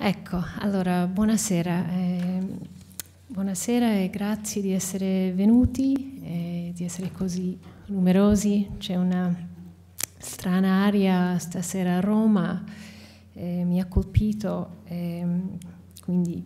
Ecco, allora buonasera, eh, buonasera e grazie di essere venuti, e eh, di essere così numerosi. C'è una strana aria stasera a Roma, eh, mi ha colpito, ehm, quindi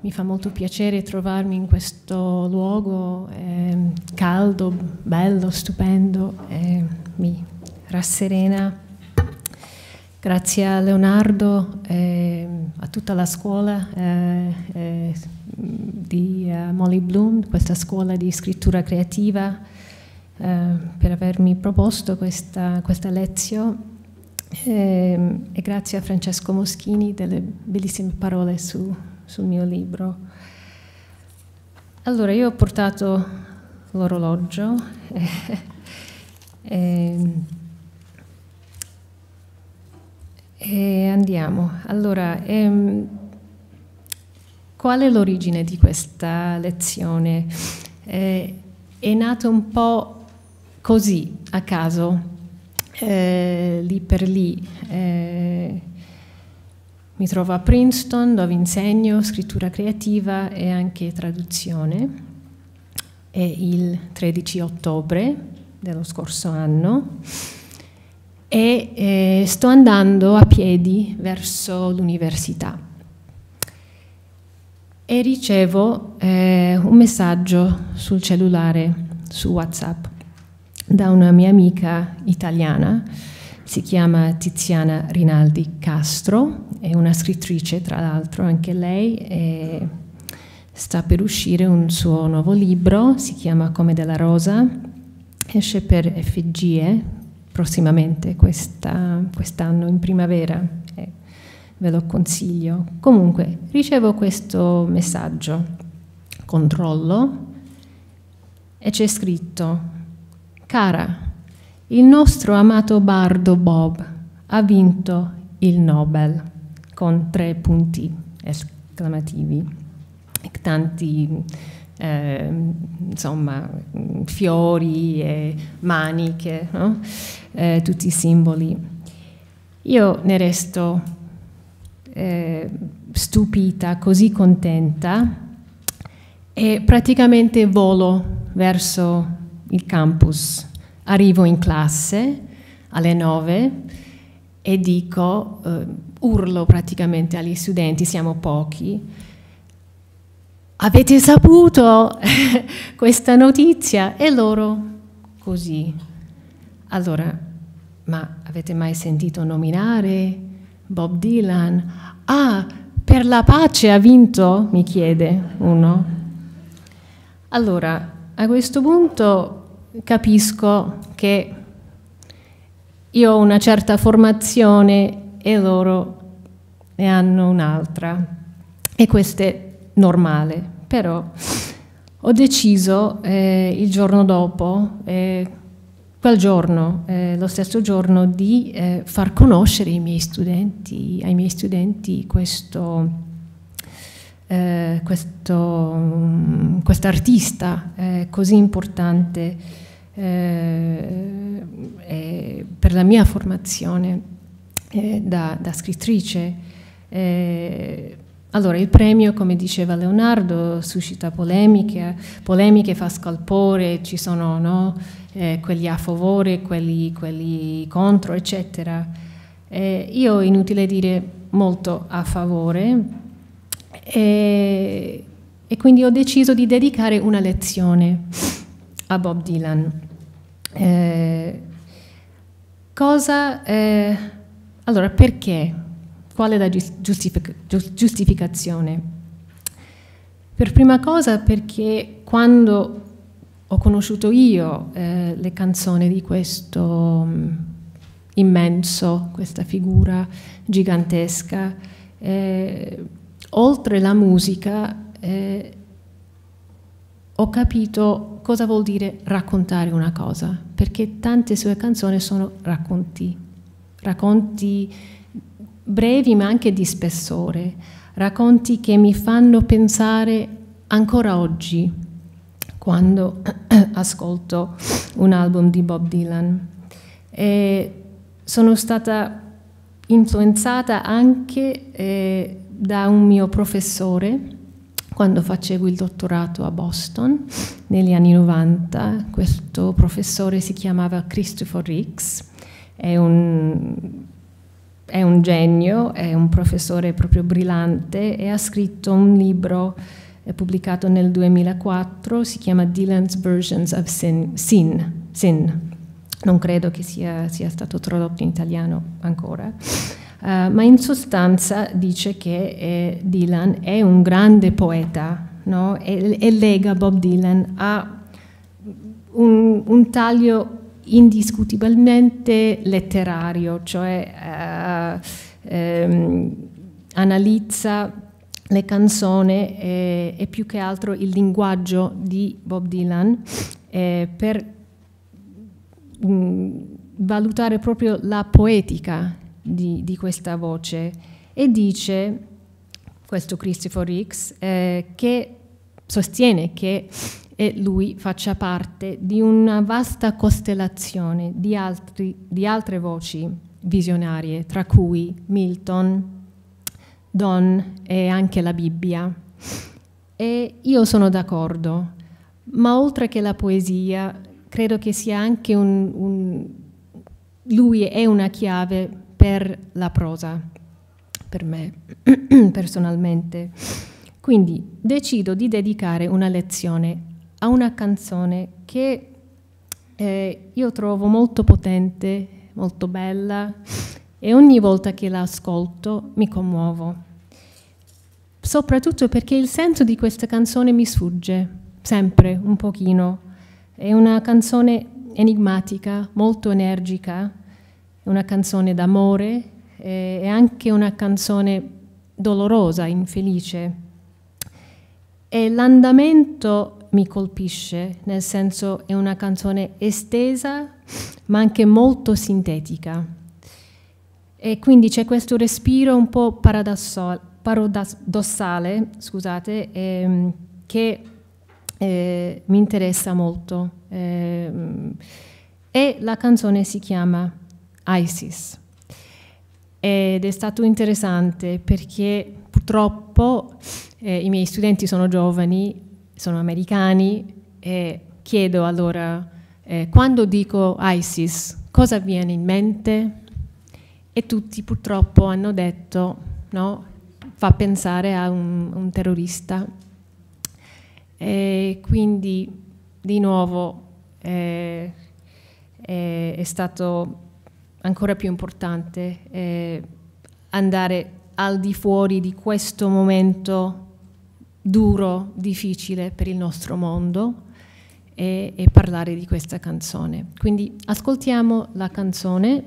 mi fa molto piacere trovarmi in questo luogo ehm, caldo, bello, stupendo, ehm, mi rasserena Grazie a Leonardo e mm, a tutta la scuola eh, eh, di eh, Molly Bloom, questa scuola di scrittura creativa, per avermi proposto questa, questa lezione e, ehm, e, grazie a Francesco Moschini delle bellissime parole su, sul mio libro. Allora, io ho portato l'orologio. e, e ehm, e andiamo. Allora, ehm, qual è l'origine di questa lezione? Eh, è nata un po' così, a caso, eh, lì per lì. Eh, mi trovo a Princeton dove insegno scrittura creativa e anche traduzione. È il 13 ottobre dello scorso anno e eh, sto andando a piedi verso l'università. E ricevo eh, un messaggio sul cellulare, su WhatsApp, da una mia amica italiana, si chiama Tiziana Rinaldi Castro, è una scrittrice tra l'altro anche lei, e sta per uscire un suo nuovo libro, si chiama Come della Rosa, esce per FGE, prossimamente, quest'anno in primavera. Eh, ve lo consiglio. Comunque, ricevo questo messaggio, controllo, e c'è scritto, cara, il nostro amato bardo Bob ha vinto il Nobel con tre punti esclamativi e tanti Ehm, insomma, fiori e maniche, no? eh, tutti i simboli. Io ne resto eh, stupita, così contenta e praticamente volo verso il campus. Arrivo in classe alle nove e dico, eh, urlo praticamente agli studenti, siamo pochi, avete saputo questa notizia? E loro così. Allora, ma avete mai sentito nominare Bob Dylan? Ah, per la pace ha vinto? Mi chiede uno. Allora, a questo punto capisco che io ho una certa formazione e loro ne hanno un'altra. E queste normale, però ho deciso eh, il giorno dopo, eh, quel giorno, eh, lo stesso giorno, di eh, far conoscere ai miei studenti, ai miei studenti questo, eh, questo, um, quest'artista eh, così importante per la mia formazione da, da scrittrice. Allora, il premio, come diceva Leonardo, suscita polemiche, polemiche fa scalpore, ci sono no, eh, quelli a favore, quelli, quelli contro, eccetera. Eh, io, inutile dire, molto a favore e, eh, e quindi ho deciso di dedicare una lezione a Bob Dylan. Eh, cosa... Eh, allora, perché? scuole da giustific giustificazione. Per prima cosa perché quando ho conosciuto io eh, le canzoni di questo um, immenso, questa figura gigantesca, eh, oltre la musica eh, ho capito cosa vuol dire raccontare una cosa, perché tante sue canzoni sono racconti, racconti brevi ma anche di spessore, racconti che mi fanno pensare ancora oggi quando ascolto un album di Bob Dylan. E sono stata influenzata anche eh, da un mio professore quando facevo il dottorato a Boston negli anni 90. Questo professore si chiamava Christopher Ricks, è un è un genio, è un professore proprio brillante e ha scritto un libro pubblicato nel 2004, si chiama Dylan's Versions of Sin. Sin, Sin. Non credo che sia, sia, stato tradotto in italiano ancora, uh, ma in sostanza dice che eh, Dylan è un grande poeta no? e, e, lega Bob Dylan a un, un taglio indiscutibilmente letterario, cioè eh, ehm, analizza le canzoni e, e, più che altro il linguaggio di Bob Dylan eh, per mh, mm, valutare proprio la poetica di, di, questa voce e dice, questo Christopher Hicks, eh, che sostiene che e lui faccia parte di una vasta costellazione di, altri, di altre voci visionarie, tra cui Milton, Don e anche la Bibbia. E io sono d'accordo, ma oltre che la poesia, credo che sia anche un, un... lui è una chiave per la prosa, per me personalmente. Quindi decido di dedicare una lezione a una canzone che eh, io trovo molto potente, molto bella e ogni volta che la ascolto mi commuovo, soprattutto perché il senso di questa canzone mi sfugge, sempre un pochino. È una canzone enigmatica, molto energica, è una canzone d'amore, eh, è anche una canzone dolorosa, infelice. E l'andamento mi colpisce, nel senso è una canzone estesa ma anche molto sintetica. E quindi c'è questo respiro un po' paradossale, scusate, ehm, che eh, mi interessa molto. Eh, e la canzone si chiama ISIS. Ed è stato interessante perché purtroppo eh, i miei studenti sono giovani, sono americani e chiedo allora, eh, quando dico ISIS, cosa viene in mente? E tutti purtroppo hanno detto, no, fa pensare a un, un terrorista. E quindi di nuovo eh, eh, è stato ancora più importante eh, andare al di fuori di questo momento duro, difficile per il nostro mondo e, e parlare di questa canzone. Quindi ascoltiamo la canzone.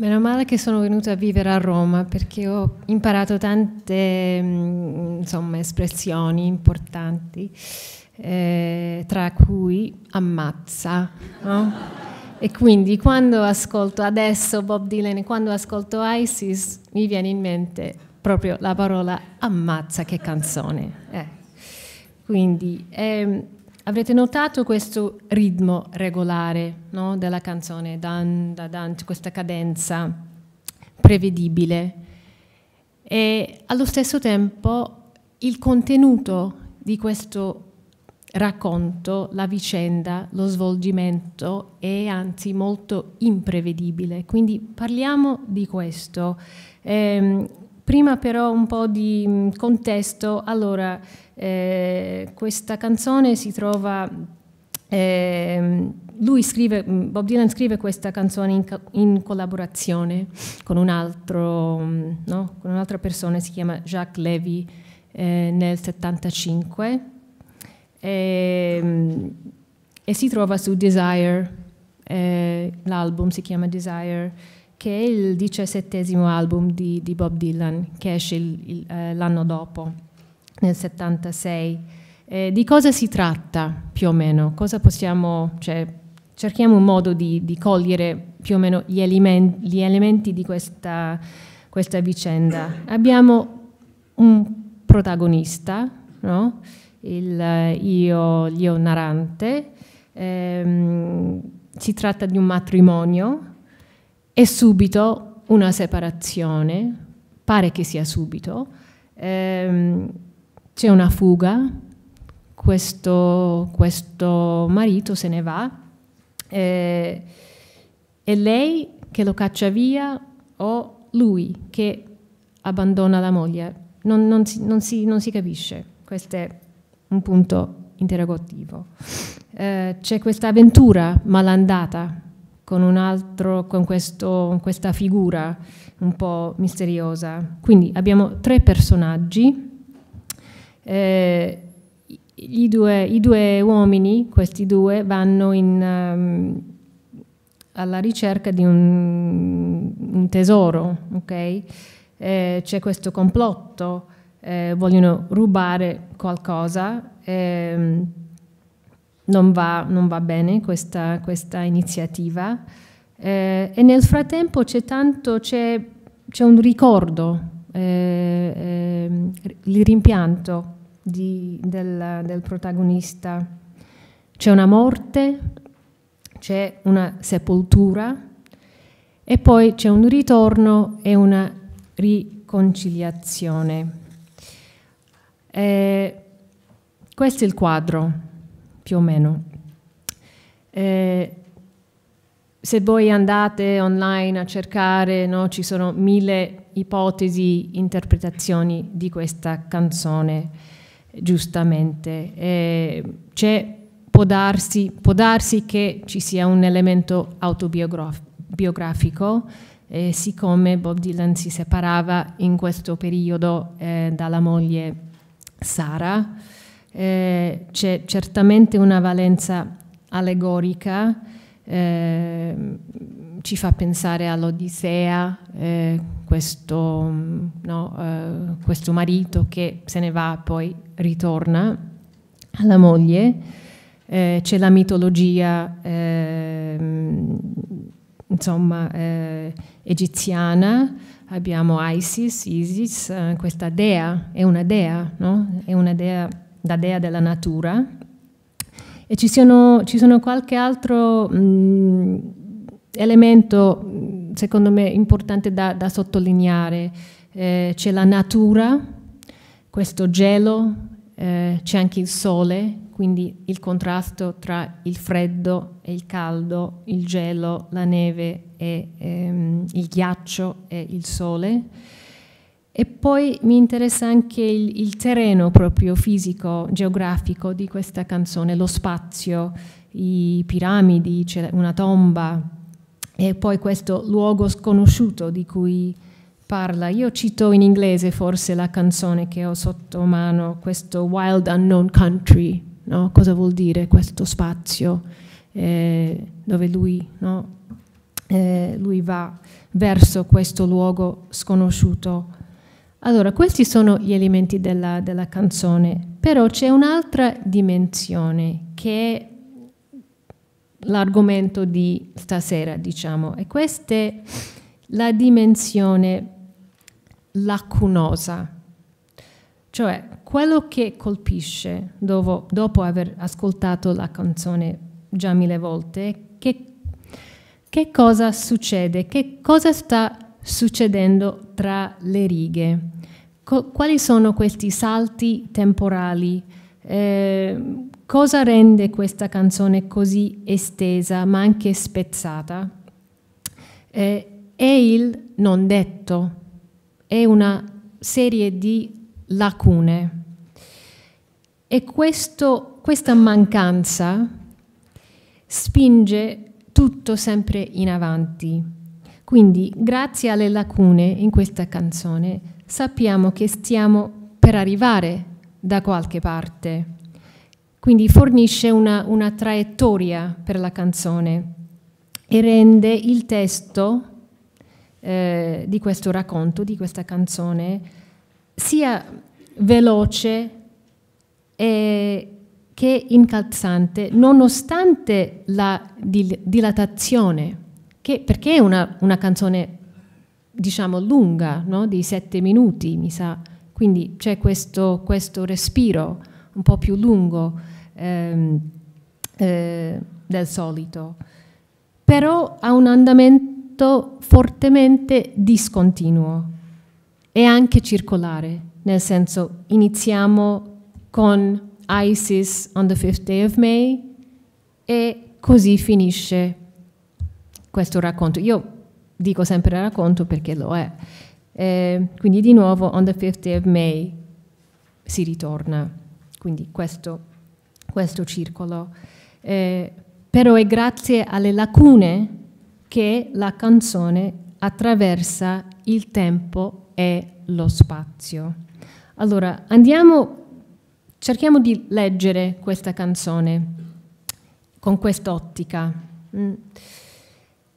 Meno male che sono venuta a vivere a Roma perché ho imparato tante mm, insomma, espressioni importanti, eh, tra cui ammazza. No? e quindi quando ascolto adesso Bob Dylan e quando ascolto ISIS mi viene in mente proprio la parola ammazza che canzone. Eh. Quindi, eh, Avrete notato questo ritmo regolare no? della canzone, dan, da, dan, questa cadenza prevedibile e allo stesso tempo il contenuto di questo racconto, la vicenda, lo svolgimento è anzi molto imprevedibile. Quindi parliamo di questo. Ehm, prima però un po' di contesto. Allora, eh, questa canzone si trova... Eh, lui scrive, mm, Bob Dylan scrive questa canzone in, in collaborazione con, un altro, mm, no? con un'altra persona, si chiama Jacques Levy, eh, nel 75 e, ehm, e, si trova su Desire, eh, l'album si chiama Desire, che è il diciassettesimo album di, di Bob Dylan, che esce il, il, eh, l'anno dopo nel 76. Eh, di cosa si tratta più o meno? Cosa Possiamo, cioè, cerchiamo un modo di, di, cogliere più o meno gli, element, gli elementi di questa, questa, vicenda. Abbiamo un protagonista, no? il io, io narrante, ehm, si tratta di un matrimonio e subito una separazione, pare che sia subito. Ehm, c'è una fuga, questo, questo, marito se ne va eh, e lei che lo caccia via o lui che abbandona la moglie. Non, non, si, non, si, non si, capisce, questo è un punto interrogativo. Eh, c'è questa avventura malandata con un altro, con questo, questa figura un po' misteriosa. Quindi abbiamo tre personaggi eh, i, due, i, due, uomini, questi due, vanno in, um, alla ricerca di un, un tesoro, okay? eh, c'è questo complotto, eh, vogliono rubare qualcosa, ehm, non va, non, va, bene questa, questa iniziativa. Eh, e nel frattempo c'è tanto, c'è, un ricordo, eh, eh, il rimpianto di, del, del protagonista. C'è una morte, c'è una sepoltura e poi c'è un ritorno e una riconciliazione. Eh, questo è il quadro, più o meno. Eh, se voi andate online a cercare, no, ci sono mille ipotesi, interpretazioni di questa canzone giustamente. Eh, può, darsi, può, darsi, che ci sia un elemento autobiografico, eh, siccome Bob Dylan si separava in questo periodo eh, dalla moglie Sara, eh, c'è certamente una valenza allegorica eh, ci fa pensare all'Odissea, eh, questo, no, eh, questo, marito che se ne va e poi ritorna alla moglie, eh, c'è la mitologia ehm, insomma, eh, egiziana, abbiamo Isis, Isis, eh, questa dea, è una dea, no? è una dea, la dea della natura. E ci sono, ci sono qualche altro... Mh, mm, elemento secondo me importante da, da sottolineare, eh, c'è la natura, questo gelo, eh, c'è anche il sole, quindi il contrasto tra il freddo e il caldo, il gelo, la neve e ehm, il ghiaccio e il sole. E poi mi interessa anche il, il terreno proprio fisico, geografico di questa canzone, lo spazio, i piramidi, c'è una tomba, e poi questo luogo sconosciuto di cui parla. Io cito in inglese forse la canzone che ho sotto mano, questo Wild Unknown Country, no? cosa vuol dire questo spazio eh, dove lui, no? eh, lui va verso questo luogo sconosciuto. Allora, questi sono gli elementi della, della canzone, però c'è un'altra dimensione che l'argomento di stasera, diciamo, e questa è la dimensione lacunosa, cioè quello che colpisce dopo, dopo aver ascoltato la canzone già mille volte, che, che cosa succede, che cosa sta succedendo tra le righe, Co quali sono questi salti temporali, eh, Cosa rende questa canzone così estesa ma anche spezzata? Eh, è il non detto, è una serie di lacune. E questo, questa mancanza spinge tutto sempre in avanti. Quindi, grazie alle lacune in questa canzone, sappiamo che stiamo per arrivare da qualche parte quindi fornisce una, una traiettoria per la canzone e rende il testo eh, di questo racconto, di questa canzone, sia veloce e che incalzante, nonostante la dil dilatazione, che, perché è una, una, canzone, diciamo, lunga, no? di sette minuti, mi sa, quindi c'è questo, questo respiro un po' più lungo. Ehm, eh, del solito, però ha un andamento fortemente discontinuo e anche circolare, nel senso iniziamo con ISIS on the fifth day of May e così finisce questo racconto. Io dico sempre racconto perché lo è. Eh, quindi di nuovo on the fifth day of May si ritorna. Quindi questo questo circolo. Eh, però è grazie alle lacune che la canzone attraversa il tempo e lo spazio. Allora, andiamo, cerchiamo di leggere questa canzone con quest'ottica. Mm.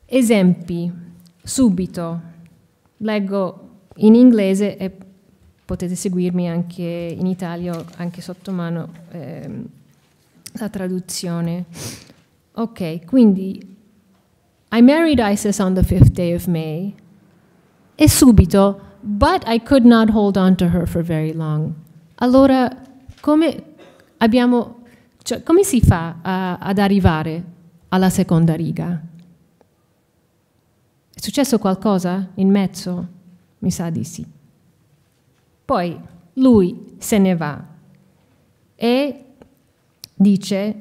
Esempi, subito, leggo in inglese e potete seguirmi anche in italiano, anche sotto mano. Ehm la traduzione. Ok, quindi I married Isis on the fifth day of May. E subito, but I could not hold on to her for very long. Allora, come, abbiamo, cioè, come si fa a, ad arrivare alla seconda riga? È successo qualcosa in mezzo? Mi sa di sì. Poi lui se ne va e dice,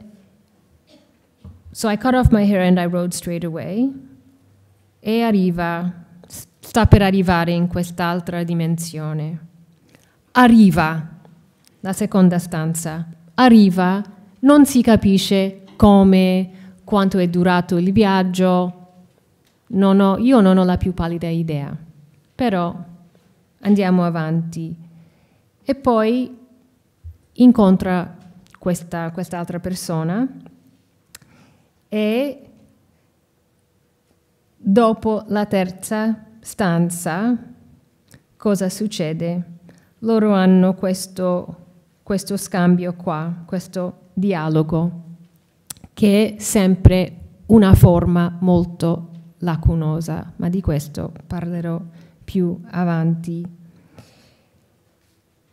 so I cut off my hair and I rode straight away, e arriva, sta per arrivare in quest'altra dimensione. Arriva, la seconda stanza, arriva, non si capisce come, quanto è durato il viaggio, non ho, io non ho la più pallida idea, però andiamo avanti. E poi incontra questa, quest'altra persona e dopo la terza stanza cosa succede? Loro hanno questo, questo scambio qua, questo dialogo che è sempre una forma molto lacunosa, ma di questo parlerò più avanti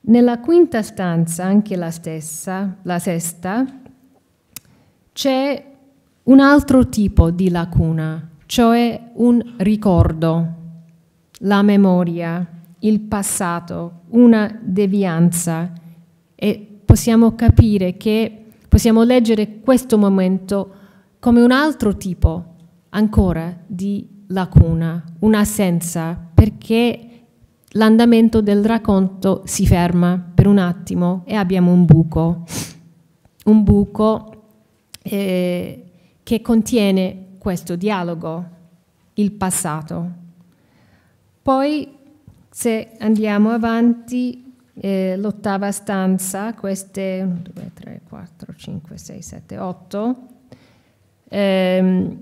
nella quinta stanza, anche la stessa, la sesta, c'è un altro tipo di lacuna, cioè un ricordo, la memoria, il passato, una devianza e possiamo capire che possiamo leggere questo momento come un altro tipo ancora di lacuna, un'assenza, perché l'andamento del racconto si ferma per un attimo e abbiamo un buco, un buco eh, che contiene questo dialogo, il passato. Poi se andiamo avanti, eh, l'ottava stanza, queste 1, 2, 3, 4, 5, 6, 7, 8, ehm,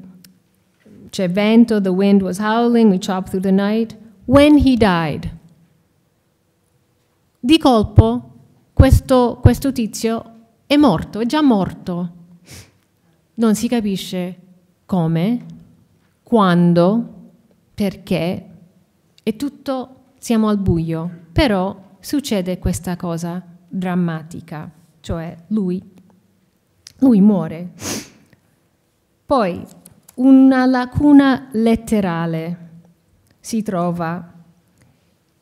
c'è vento, the wind was howling, we chopped through the night. When he died, di colpo questo, questo tizio è morto, è già morto. Non si capisce come, quando, perché, e tutto siamo al buio. Però succede questa cosa drammatica, cioè lui, lui muore. Poi una lacuna letterale si trova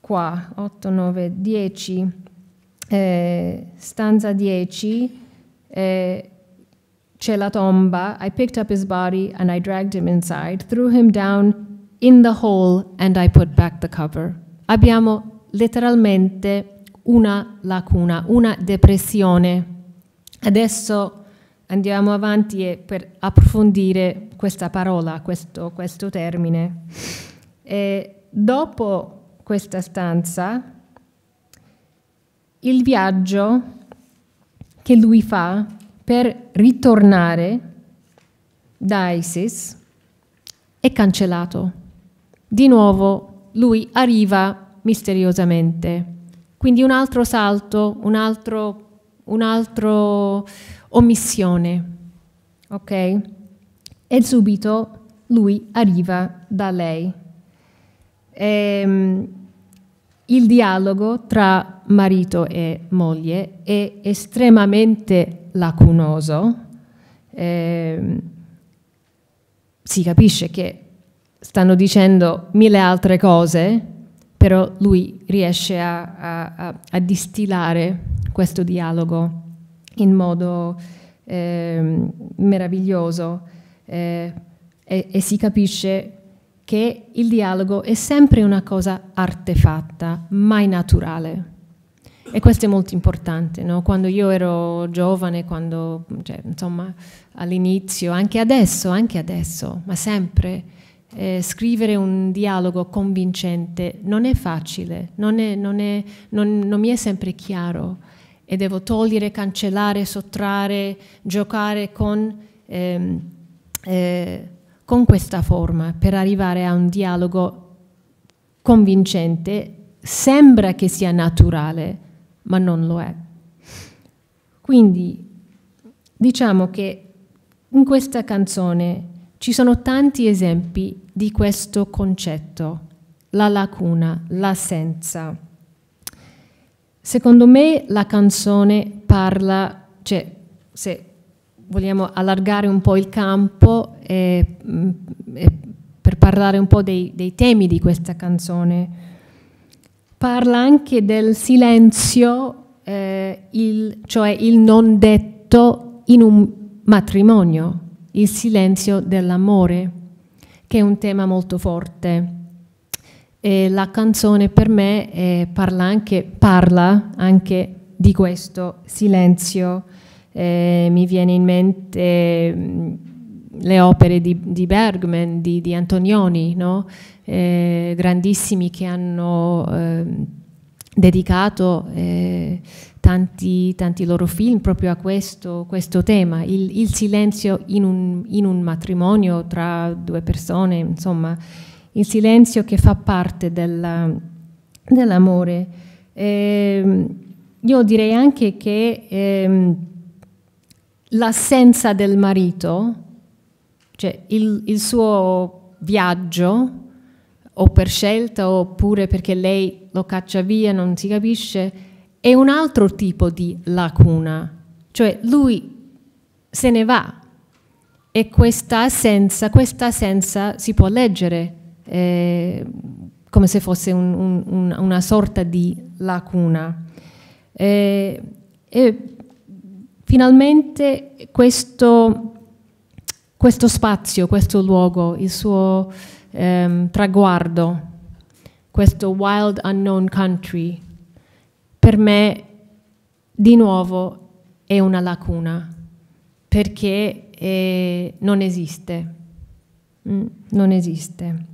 qua, 8, 9, 10, eh, stanza 10, eh, c'è la tomba, I picked up his body and I dragged him inside, threw him down in the hole and I put back the cover. Abbiamo letteralmente una lacuna, una depressione. Adesso andiamo avanti e per approfondire questa parola, questo, questo termine. E dopo questa stanza, il viaggio che lui fa per ritornare da ISIS è cancellato. Di nuovo lui arriva misteriosamente. Quindi un altro salto, un altro, un altro omissione. Ok? E subito lui arriva da lei ehm, il dialogo tra marito e moglie è estremamente lacunoso. Eh, si capisce che stanno dicendo mille altre cose, però lui riesce a, a, a distillare questo dialogo in modo eh, meraviglioso eh, e, e si capisce che il dialogo è sempre una cosa artefatta, mai naturale. E questo è molto importante, no? quando io ero giovane, quando, cioè, insomma, all'inizio, anche adesso, anche adesso, ma sempre, eh, scrivere un dialogo convincente non è facile, non, è, non, è, non, non mi è sempre chiaro e devo togliere, cancellare, sottrarre, giocare con... Ehm, eh, con questa forma per arrivare a un dialogo convincente sembra che sia naturale, ma non lo è. Quindi diciamo che in questa canzone ci sono tanti esempi di questo concetto, la lacuna, l'assenza. Secondo me la canzone parla, cioè se vogliamo allargare un po' il campo, e, mm, e per parlare un po' dei, dei temi di questa canzone. Parla anche del silenzio, eh, il, cioè il non detto in un matrimonio, il silenzio dell'amore, che è un tema molto forte. E la canzone per me eh, parla, anche, parla, anche, di questo silenzio. Eh, mi viene in mente mm, le opere di, di Bergman, di, di Antonioni, no? eh, grandissimi che hanno eh, dedicato eh, tanti, tanti, loro film proprio a questo, questo tema, il, il silenzio in un, in un, matrimonio tra due persone, insomma, il silenzio che fa parte dell'amore. Dell ehm, io direi anche che ehm, l'assenza del marito, cioè il, il suo viaggio, o per scelta oppure perché lei lo caccia via, non si capisce, è un altro tipo di lacuna. Cioè lui se ne va e questa assenza, questa assenza si può leggere eh, come se fosse un, un, un, una sorta di lacuna. Eh, e finalmente questo questo spazio, questo luogo, il suo ehm, traguardo, questo wild unknown country, per me di nuovo è una lacuna, perché eh, non esiste, mm, non esiste.